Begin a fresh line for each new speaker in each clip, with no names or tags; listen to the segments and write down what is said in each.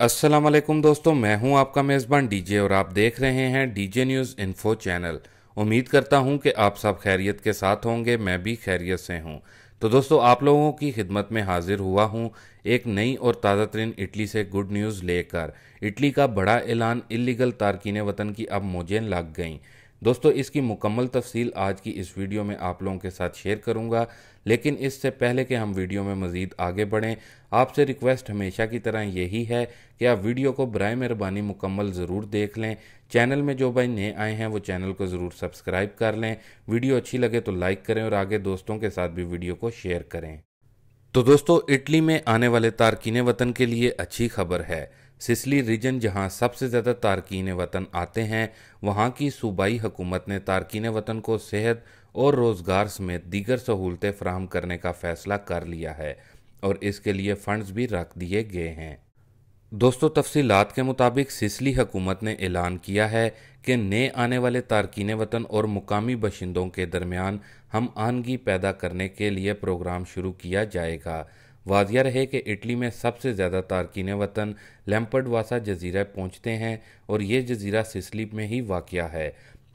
असलम दोस्तों मैं हूं आपका मेज़बान डीजे और आप देख रहे हैं डीजे न्यूज़ इन्फो चैनल उम्मीद करता हूं कि आप सब खैरियत के साथ होंगे मैं भी खैरियत से हूं तो दोस्तों आप लोगों की खिदमत में हाजिर हुआ हूं एक नई और ताज़ा तरीन इटली से गुड न्यूज़ लेकर इटली का बड़ा ऐलान इलीगल तारकिन वतन की अब मोजें लग गई दोस्तों इसकी मुकम्मल तफसील आज की इस वीडियो में आप लोगों के साथ शेयर करूंगा लेकिन इससे पहले कि हम वीडियो में मज़ीद आगे बढ़ें आपसे रिक्वेस्ट हमेशा की तरह यही है कि आप वीडियो को बर मेहरबानी मुकम्मल ज़रूर देख लें चैनल में जो भाई नए आए हैं वो चैनल को ज़रूर सब्सक्राइब कर लें वीडियो अच्छी लगे तो लाइक करें और आगे दोस्तों के साथ भी वीडियो को शेयर करें तो दोस्तों इटली में आने वाले तारकिन वतन के लिए अच्छी खबर है सिसली रीजन जहां सबसे ज़्यादा तारकिन वतन आते हैं वहां की सूबाई हुकूमत ने तारकिन वतन को सेहत और रोज़गार समेत दीगर सहूलतें फ्राहम करने का फ़ैसला कर लिया है और इसके लिए फ़ंड्स भी रख दिए गए हैं दोस्तों तफसीलात के मुताबिक सिसली हुकूमत ने ऐलान किया है कि नए आने वाले तारकिन वतन और मुकामी बशिंदों के दरमियान हम आहनगी पैदा करने के लिए प्रोग्राम शुरू किया जाएगा वाजिया रहे कि इटली में सबसे ज़्यादा तारकिन वतन लैम्पर्ड वासा जजीरा पहुँचते हैं और ये जजीरा सिसली में ही वाक़ है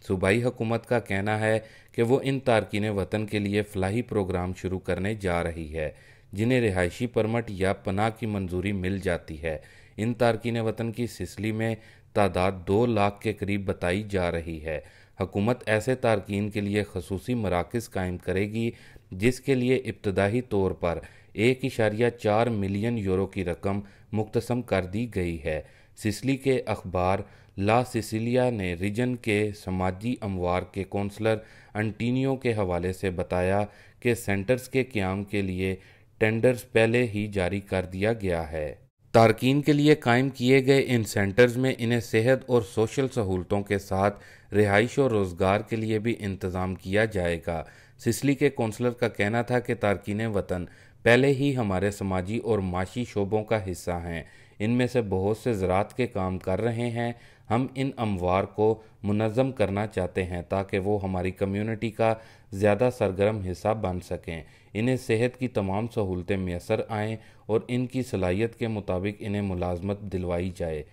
सूबाई हुकूमत का कहना है कि वो इन तारकिन वतन के लिए फलाही प्रोग्राम शुरू करने जा रही है जिन्हें रिहायशी परमट या पनाह की मंजूरी मिल जाती है इन तारकिन वतन की सिसली में तादाद दो लाख के करीब बताई जा रही है हकूमत ऐसे तारकिन के लिए खसूसी मराकज़ कायम करेगी जिसके लिए इब्तदाही तौर पर एक इशारिया चार मिलियन यूरो की रकम मुख्तसम कर दी गई है सिसली के अखबार ला सिसिलिया ने रिजन के समाजी अमवार के कौंसलर अंटीनियो के हवाले से बताया कि सेंटर्स के क्याम के लिए टेंडर्स पहले ही जारी कर दिया गया है तारकिन के लिए कायम किए गए इन सेंटर्स में इन्हें सेहत और सोशल सहूलतों के साथ रिहाइश और रोज़गार के लिए भी इंतज़ाम किया जाएगा सिसली के कौंसलर का कहना था कि तारकिन वतन पहले ही हमारे समाजी और माशी शोबों का हिस्सा हैं इनमें से बहुत से ज़रात के काम कर रहे हैं हम इन अमवार को मुनज़म करना चाहते हैं ताकि वो हमारी कम्युनिटी का ज़्यादा सरगर्म हिस्सा बन सकें इन्हें सेहत की तमाम सहूलतें मैसर आएँ और इनकी सलाहियत के मुताबिक इन्हें मुलाजमत दिलवाई जाए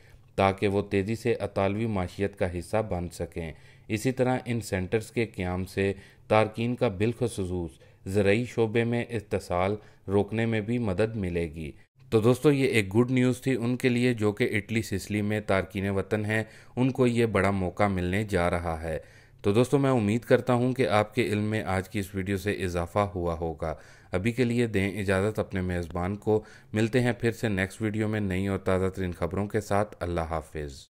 ताकि वो तेज़ी से अतालवी माशियत का हिस्सा बन सकें इसी तरह इन सेंटर्स के क्याम से तारकिन का बिलखसूस ज़रूरी शोबे में इतसाल रोकने में भी मदद मिलेगी तो दोस्तों ये एक गुड न्यूज़ थी उनके लिए जो कि इटली सिसली में तारकिन वतन हैं उनको ये बड़ा मौका मिलने जा रहा है तो दोस्तों मैं उम्मीद करता हूँ कि आपके इल्म में आज की इस वीडियो से इजाफा हुआ होगा अभी के लिए दें इजाज़त अपने मेज़बान को मिलते हैं फिर से नेक्स्ट वीडियो में नई और ताज़ा तरीन खबरों के साथ अल्लाह हाफिज़